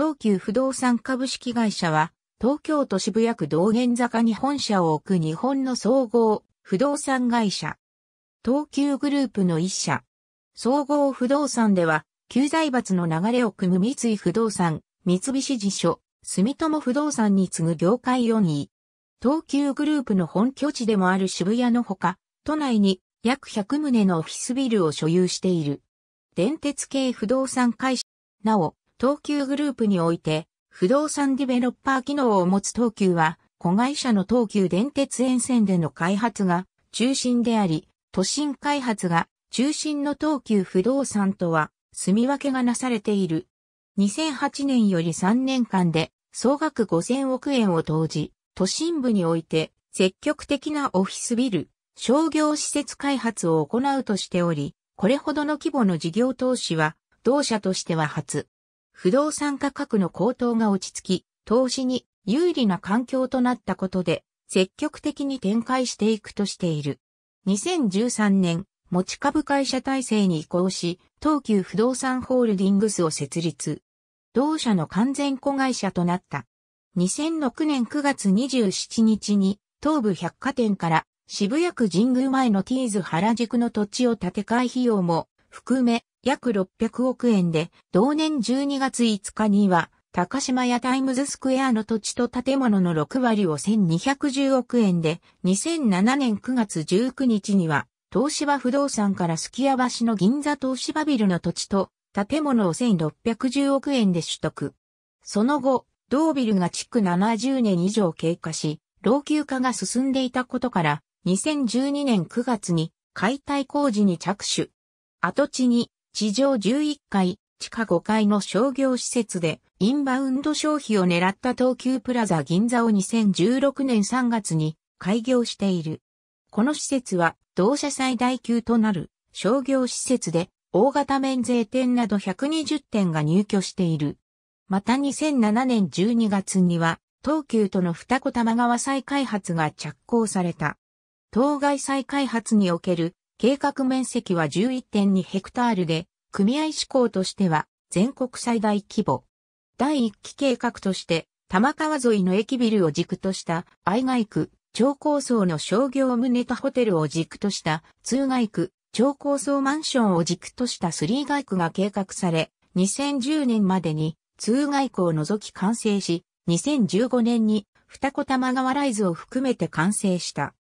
東急不動産株式会社は、東京都渋谷区道玄坂に本社を置く日本の総合不動産会社。東急グループの一社。総合不動産では、旧財閥の流れを組む三井不動産、三菱地所、住友不動産に次ぐ業界4位。東急グループの本拠地でもある渋谷のほか、都内に約100棟のオフィスビルを所有している。電鉄系不動産会社。なお、東急グループにおいて、不動産ディベロッパー機能を持つ東急は、子会社の東急電鉄沿線での開発が中心であり、都心開発が中心の東急不動産とは、住み分けがなされている。2008年より3年間で、総額5000億円を投じ、都心部において、積極的なオフィスビル、商業施設開発を行うとしており、これほどの規模の事業投資は、同社としては初。不動産価格の高騰が落ち着き、投資に有利な環境となったことで、積極的に展開していくとしている。2013年、持ち株会社体制に移行し、東急不動産ホールディングスを設立。同社の完全子会社となった。2006年9月27日に、東武百貨店から渋谷区神宮前のティーズ原宿の土地を建て替え費用も含め約600億円で、同年12月5日には、高島屋タイムズスクエアの土地と建物の6割を1210億円で、2007年9月19日には、東芝不動産からすき家橋の銀座東芝ビルの土地と建物を1610億円で取得。その後、同ビルが築70年以上経過し、老朽化が進んでいたことから、2012年9月に解体工事に着手。跡地に地上11階、地下5階の商業施設で、インバウンド消費を狙った東急プラザ銀座を2016年3月に開業している。この施設は、同社最大級となる商業施設で、大型免税店など120店が入居している。また2007年12月には、東急との二子玉川再開発が着工された。当該再開発における計画面積は11.2ヘクタールで、組合志向としては全国最大規模。第1期計画として、玉川沿いの駅ビルを軸とした愛外区、超高層の商業棟ネホテルを軸とした通外区、超高層マンションを軸としたスリー外区が計画され、2010年までに通外区を除き完成し、2015年に二子玉川ライズを含めて完成した。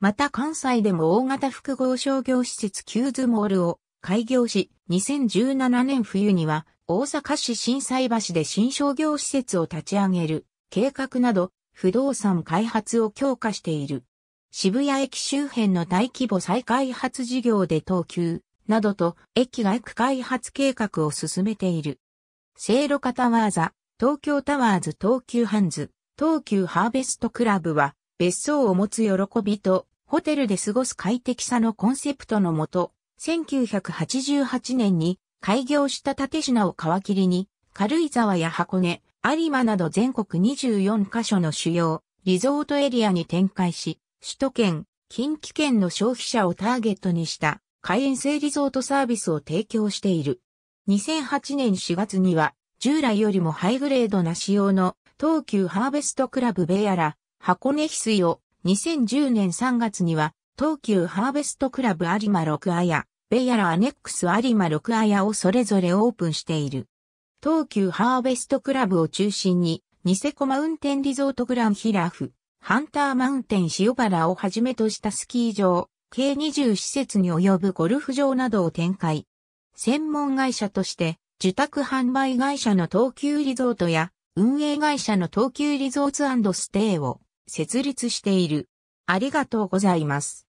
また関西でも大型複合商業施設キューズモールを開業し、2017年冬には大阪市震災橋で新商業施設を立ち上げる計画など不動産開発を強化している。渋谷駅周辺の大規模再開発事業で東急などと駅外区開発計画を進めている。聖路カタワーザ、東京タワーズ東急ハンズ、東急ハーベストクラブは別荘を持つ喜びとホテルで過ごす快適さのコンセプトのもと、1988年に開業した縦品を皮切りに、軽井沢や箱根、有馬など全国24カ所の主要、リゾートエリアに展開し、首都圏、近畿圏の消費者をターゲットにした会員制リゾートサービスを提供している。2008年4月には、従来よりもハイグレードな仕様の東急ハーベストクラブベアラ、箱根翡翠を2010年3月には、東急ハーベストクラブ有馬六アヤ、ベヤラアネックス有馬六アヤをそれぞれオープンしている。東急ハーベストクラブを中心に、ニセコマウンテンリゾートグランヒラフ、ハンターマウンテン塩原をはじめとしたスキー場、計20施設に及ぶゴルフ場などを展開。専門会社として、受託販売会社の東急リゾートや、運営会社の東急リゾーツステイを設立している。ありがとうございます。